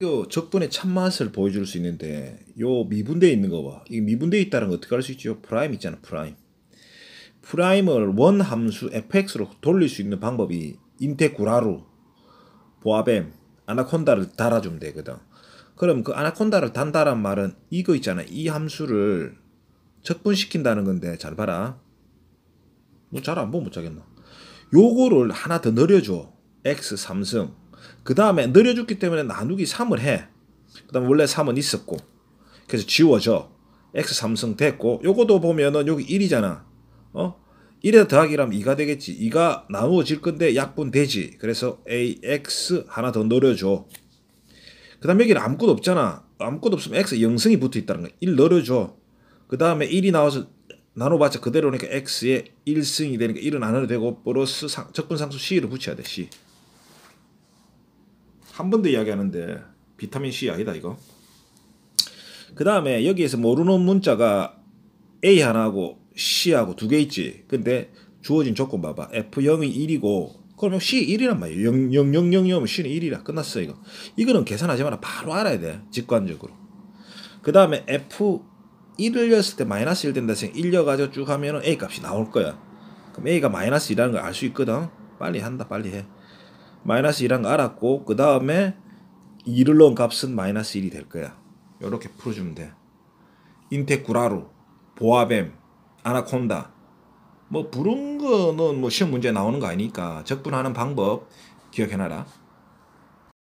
이거 적분의 참맛을 보여줄 수 있는데 요미분대 있는 거 봐. 이미분대 있다는 거 어떻게 알 수 있죠? 프라임 있잖아, 프라임. 프라임을 원 함수 fx로 돌릴 수 있는 방법이 인테구라루, 보아뱀, 아나콘다를 달아주면 되거든. 그럼 그 아나콘다를 단다란 말은 이거 있잖아. 이 함수를 적분시킨다는 건데 잘 봐라. 뭐 잘 안 보면 못 자겠나. 요거를 하나 더 늘려줘. x 삼승 그 다음에 느려졌기 때문에 나누기 3을 해. 그 다음에 원래 3은 있었고. 그래서 지워져. x 3승 됐고. 요것도 보면은 여기 1이잖아. 어? 1에 더하기라면 2가 되겠지. 2가 나누어질 건데 약분되지. 그래서 ax 하나 더 넣어줘. 그 다음에 여기는 아무것도 없잖아. 아무것도 없으면 x 영승이 붙어 있다는 거야. 1 넣어줘. 그 다음에 1이 나와서 나눠봤자 그대로니까 x에 1승이 되니까 1은 안 해도 되고 플러스 적분상수 c를 붙여야 돼. c. 한번더 이야기하는데 비타민 C 아니다 이거. 그 다음에 여기에서 모르는 문자가 A 하나고 C하고 두 개 있지. 근데 주어진 조건 봐봐. F0이 1이고 그러면 C1이란 말이야. 0, 0, 0, 0, 0, C는 1이라. 끝났어, 이거. 이거는 계산하지 마라. 바로 알아야 돼. 직관적으로. 그 다음에 F1을 었을때 마이너스 1 된다 생각 1려가지고 쭉 하면은 A 값이 나올 거야. 그럼 A가 마이너스 2라는 걸 알 수 있거든. 빨리 한다, 빨리 해. 마이너스 1란거 알았고 그 다음에 2를 넣은 값은 마이너스 1이 될 거야. 이렇게 풀어주면 돼. 인테쿠라루, 보아뱀, 아나콘다 뭐 부른 거는 뭐 시험 문제 나오는 거 아니니까 적분하는 방법 기억해놔라.